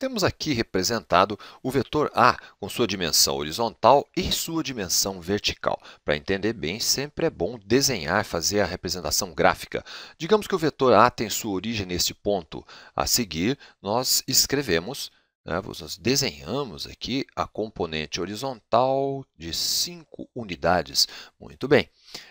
Temos aqui representado o vetor A com sua dimensão horizontal e sua dimensão vertical. Para entender bem, sempre é bom desenhar, fazer a representação gráfica. Digamos que o vetor A tem sua origem neste ponto. A seguir, nós escrevemos né, nós desenhamos aqui a componente horizontal de 5 unidades. Muito bem.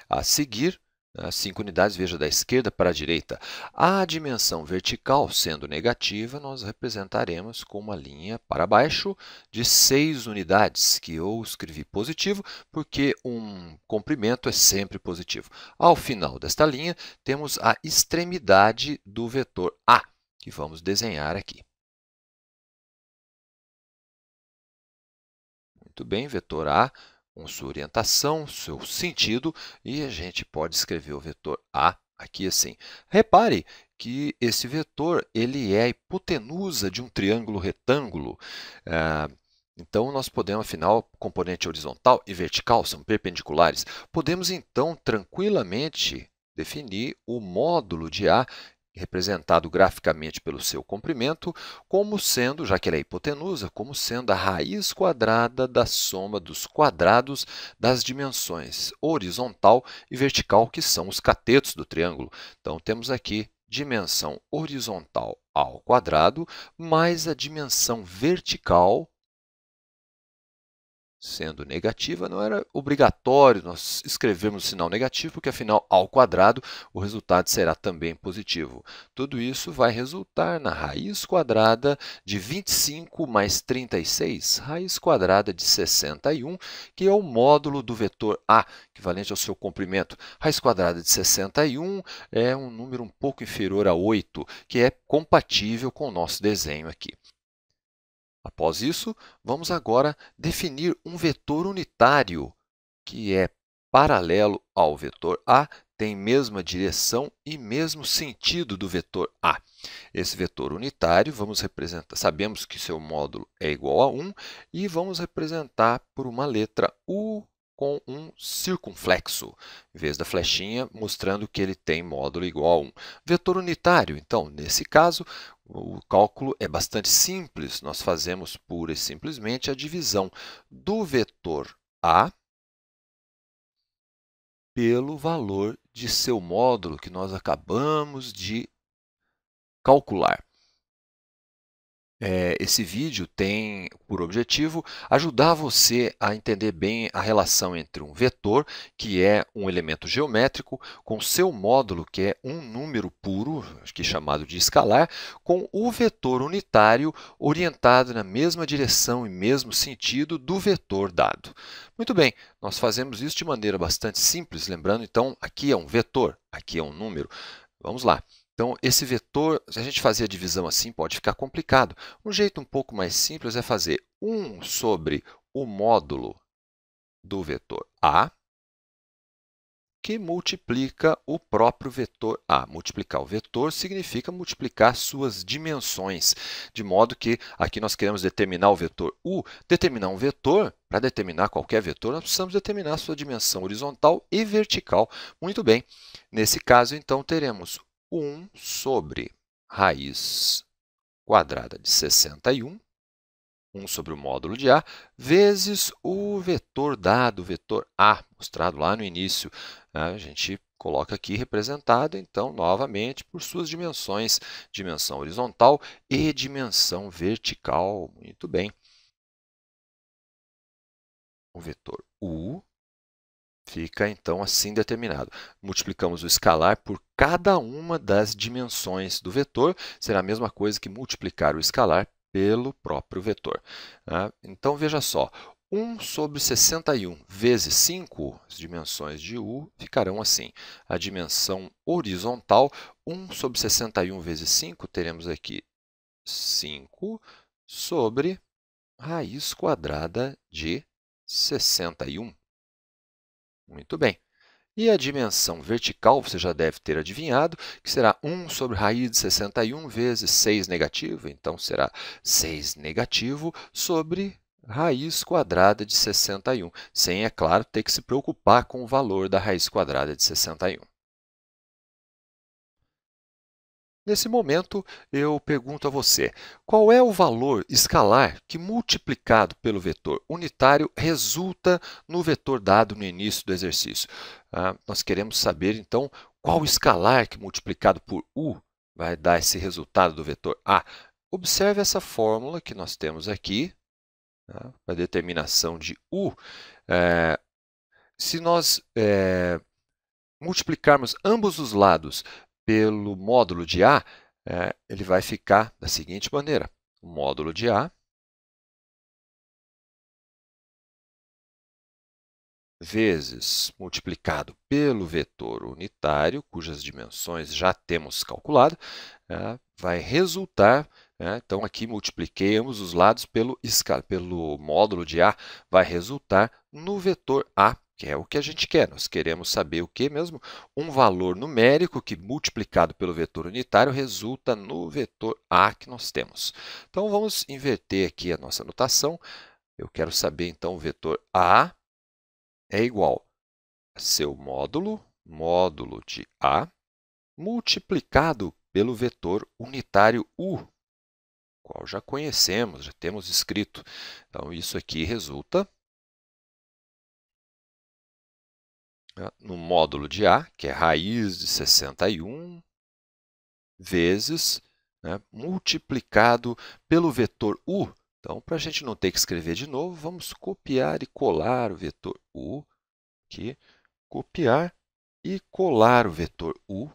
A seguir, as ah, cinco unidades, veja, da esquerda para a direita. A dimensão vertical sendo negativa, nós representaremos com uma linha para baixo de seis unidades, que eu escrevi positivo, porque um comprimento é sempre positivo. Ao final desta linha, temos a extremidade do vetor A, que vamos desenhar aqui. Muito bem, vetor A sua orientação, seu sentido, e a gente pode escrever o vetor A aqui assim. Repare que esse vetor ele é a hipotenusa de um triângulo retângulo. Eh, então, nós podemos, afinal, componente horizontal e vertical são perpendiculares. Podemos, então, tranquilamente definir o módulo de A representado graficamente pelo seu comprimento, como sendo, já que ele é hipotenusa, como sendo a raiz quadrada da soma dos quadrados das dimensões horizontal e vertical, que são os catetos do triângulo. Então, temos aqui dimensão horizontal ao quadrado mais a dimensão vertical sendo negativa, não era obrigatório nós escrevermos sinal negativo, porque afinal, ao quadrado, o resultado será também positivo. Tudo isso vai resultar na raiz quadrada de 25 mais 36, raiz quadrada de 61, que é o módulo do vetor A, equivalente ao seu comprimento. Raiz quadrada de 61 é um número um pouco inferior a 8, que é compatível com o nosso desenho aqui. Após isso, vamos agora definir um vetor unitário, que é paralelo ao vetor A, tem mesma direção e mesmo sentido do vetor A. Esse vetor unitário, vamos representar, sabemos que seu módulo é igual a 1 e vamos representar por uma letra U com um circunflexo, em vez da flechinha, mostrando que ele tem módulo igual a 1. Vetor unitário, então, nesse caso, o cálculo é bastante simples. Nós fazemos pura e simplesmente a divisão do vetor A pelo valor de seu módulo que nós acabamos de calcular. É, esse vídeo tem por objetivo ajudar você a entender bem a relação entre um vetor, que é um elemento geométrico, com seu módulo, que é um número puro, que é chamado de escalar, com o vetor unitário orientado na mesma direção e mesmo sentido do vetor dado. Muito bem, nós fazemos isso de maneira bastante simples, lembrando, então, aqui é um vetor, aqui é um número. Vamos lá. Então, esse vetor, se a gente fazer a divisão assim, pode ficar complicado. Um jeito um pouco mais simples é fazer 1 sobre o módulo do vetor A, que multiplica o próprio vetor A. Multiplicar o vetor significa multiplicar suas dimensões, de modo que aqui nós queremos determinar o vetor U. Determinar um vetor, para determinar qualquer vetor, nós precisamos determinar sua dimensão horizontal e vertical. Muito bem, nesse caso, então, teremos 1 sobre raiz quadrada de 61, 1 sobre o módulo de A, vezes o vetor dado, o vetor A, mostrado lá no início. A gente coloca aqui representado, então, novamente, por suas dimensões, dimensão horizontal e dimensão vertical. Muito bem. O vetor U Fica então assim determinado. Multiplicamos o escalar por cada uma das dimensões do vetor, será a mesma coisa que multiplicar o escalar pelo próprio vetor. Tá? Então veja só, 1 sobre 61 vezes 5, as dimensões de U ficarão assim. A dimensão horizontal, 1 sobre 61 vezes 5, teremos aqui 5 sobre raiz quadrada de 61. Muito bem. E a dimensão vertical, você já deve ter adivinhado, que será 1 sobre raiz de 61 vezes 6 negativo, então será 6 negativo sobre raiz quadrada de 61, sem, é claro, ter que se preocupar com o valor da raiz quadrada de 61. Nesse momento, eu pergunto a você: qual é o valor escalar que, multiplicado pelo vetor unitário, resulta no vetor dado no início do exercício? Ah, nós queremos saber, então, qual escalar que, multiplicado por u, vai dar esse resultado do vetor A. Observe essa fórmula que nós temos aqui, tá? a determinação de u. É, se nós é, multiplicarmos ambos os lados pelo módulo de A, é, ele vai ficar da seguinte maneira. O módulo de A vezes multiplicado pelo vetor unitário, cujas dimensões já temos calculado, é, vai resultar, é, então aqui multipliquemos os lados pelo, pelo módulo de A, vai resultar no vetor A que é o que a gente quer. Nós queremos saber o que mesmo? Um valor numérico que, multiplicado pelo vetor unitário, resulta no vetor A que nós temos. Então, vamos inverter aqui a nossa notação. Eu quero saber, então, o vetor A é igual a seu módulo, módulo de A, multiplicado pelo vetor unitário U, qual já conhecemos, já temos escrito. Então, isso aqui resulta Né, no módulo de A, que é raiz de 61, vezes né, multiplicado pelo vetor U. Então, para a gente não ter que escrever de novo, vamos copiar e colar o vetor U aqui, copiar e colar o vetor U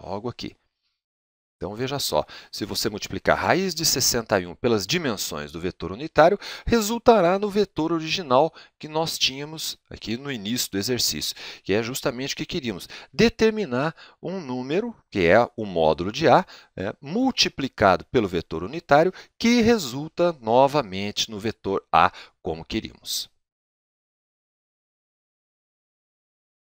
logo aqui. Então veja só, se você multiplicar raiz de 61 pelas dimensões do vetor unitário, resultará no vetor original que nós tínhamos aqui no início do exercício, que é justamente o que queríamos, determinar um número, que é o módulo de A, é, multiplicado pelo vetor unitário, que resulta novamente no vetor A como queríamos.